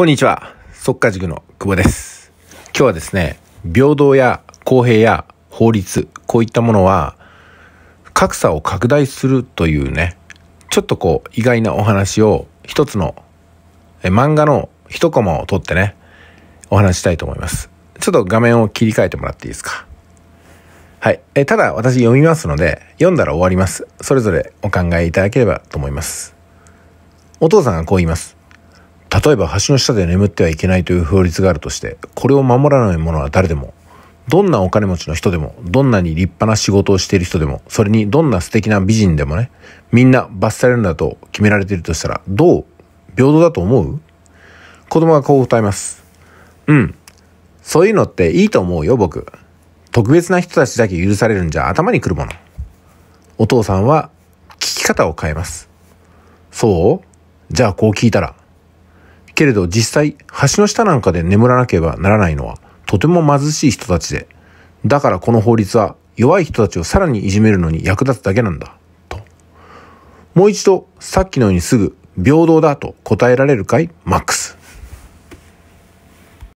こんにちは。速稼塾の久保です。今日はですね、平等や公平や法律、こういったものは、格差を拡大するというね、ちょっとこう、意外なお話を一つの漫画の一コマを取ってね、お話したいと思います。ちょっと画面を切り替えてもらっていいですか。はい。えただ私読みますので、読んだら終わります。それぞれお考えいただければと思います。お父さんがこう言います。例えば橋の下で眠ってはいけないという法律があるとして、これを守らない者は誰でも、どんなお金持ちの人でも、どんなに立派な仕事をしている人でも、それにどんな素敵な美人でもね、みんな罰されるんだと決められているとしたら、どう平等だと思う子供がこう答えます。うん。そういうのっていいと思うよ、僕。特別な人たちだけ許されるんじゃ頭にくるもの。お父さんは聞き方を変えます。そうじゃあこう聞いたら、けれど実際、橋の下なんかで眠らなければならないのは、とても貧しい人たちで、だからこの法律は弱い人たちをさらにいじめるのに役立つだけなんだ、と。もう一度、さっきのようにすぐ、平等だと答えられるかいマックス。